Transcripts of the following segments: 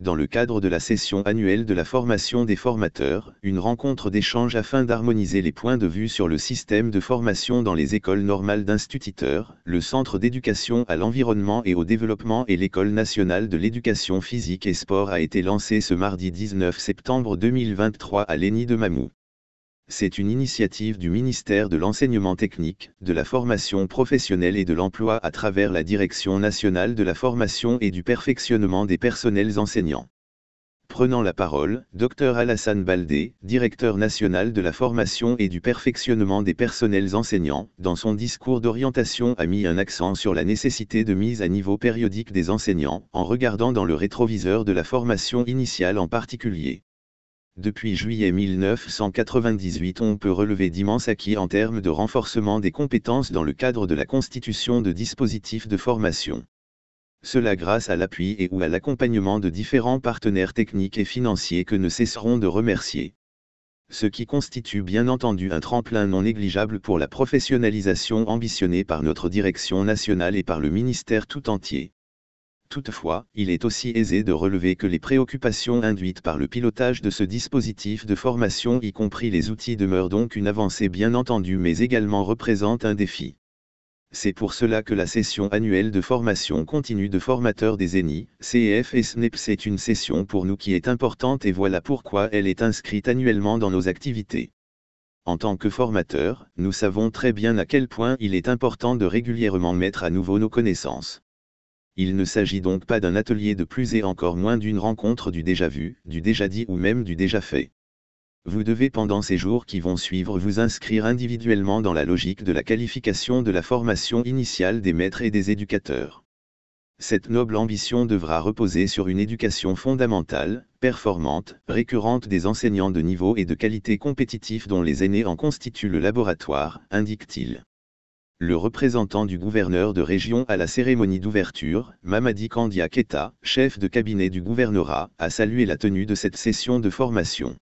dans le cadre de la session annuelle de la formation des formateurs, une rencontre d'échange afin d'harmoniser les points de vue sur le système de formation dans les écoles normales d'instituteurs, le Centre d'éducation à l'environnement et au développement et l'École nationale de l'éducation physique et sport a été lancée ce mardi 19 septembre 2023 à l'ENI de Mamou c'est une initiative du ministère de l'Enseignement technique, de la formation professionnelle et de l'emploi à travers la Direction nationale de la formation et du perfectionnement des personnels enseignants. Prenant la parole, Dr Alassane Baldé, directeur national de la formation et du perfectionnement des personnels enseignants, dans son discours d'orientation a mis un accent sur la nécessité de mise à niveau périodique des enseignants, en regardant dans le rétroviseur de la formation initiale en particulier. Depuis juillet 1998 on peut relever d'immenses acquis en termes de renforcement des compétences dans le cadre de la constitution de dispositifs de formation. Cela grâce à l'appui et ou à l'accompagnement de différents partenaires techniques et financiers que ne cesserons de remercier. Ce qui constitue bien entendu un tremplin non négligeable pour la professionnalisation ambitionnée par notre direction nationale et par le ministère tout entier. Toutefois, il est aussi aisé de relever que les préoccupations induites par le pilotage de ce dispositif de formation y compris les outils demeurent donc une avancée bien entendu mais également représentent un défi. C'est pour cela que la session annuelle de formation continue de formateurs des ENI, CEF et SNEPS e est une session pour nous qui est importante et voilà pourquoi elle est inscrite annuellement dans nos activités. En tant que formateur, nous savons très bien à quel point il est important de régulièrement mettre à nouveau nos connaissances. Il ne s'agit donc pas d'un atelier de plus et encore moins d'une rencontre du déjà vu, du déjà dit ou même du déjà fait. Vous devez pendant ces jours qui vont suivre vous inscrire individuellement dans la logique de la qualification de la formation initiale des maîtres et des éducateurs. Cette noble ambition devra reposer sur une éducation fondamentale, performante, récurrente des enseignants de niveau et de qualité compétitif dont les aînés en constituent le laboratoire, indique-t-il le représentant du gouverneur de région à la cérémonie d'ouverture, Mamadi Kandia Keta, chef de cabinet du gouvernorat, a salué la tenue de cette session de formation.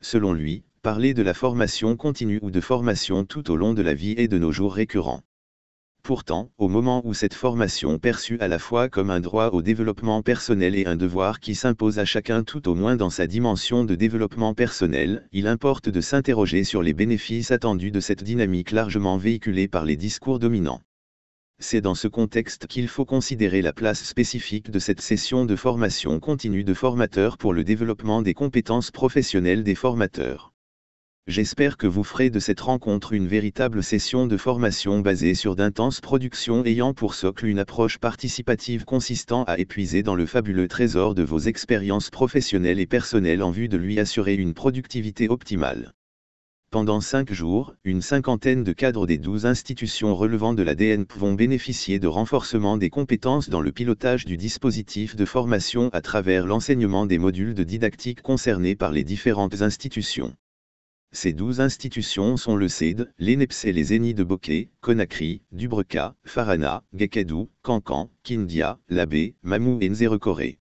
Selon lui, parler de la formation continue ou de formation tout au long de la vie est de nos jours récurrents. Pourtant, au moment où cette formation perçue à la fois comme un droit au développement personnel et un devoir qui s'impose à chacun tout au moins dans sa dimension de développement personnel, il importe de s'interroger sur les bénéfices attendus de cette dynamique largement véhiculée par les discours dominants. C'est dans ce contexte qu'il faut considérer la place spécifique de cette session de formation continue de formateurs pour le développement des compétences professionnelles des formateurs j'espère que vous ferez de cette rencontre une véritable session de formation basée sur d'intenses productions ayant pour socle une approche participative consistant à épuiser dans le fabuleux trésor de vos expériences professionnelles et personnelles en vue de lui assurer une productivité optimale. Pendant cinq jours, une cinquantaine de cadres des douze institutions relevant de l'ADN vont bénéficier de renforcement des compétences dans le pilotage du dispositif de formation à travers l'enseignement des modules de didactique concernés par les différentes institutions. Ces douze institutions sont le CED, l'ENEPS et les Zénis de Boké, Conakry, Dubreka, Farana, Gekedou, Kankan, Kindia, Labé, Mamou et Nzérékoré.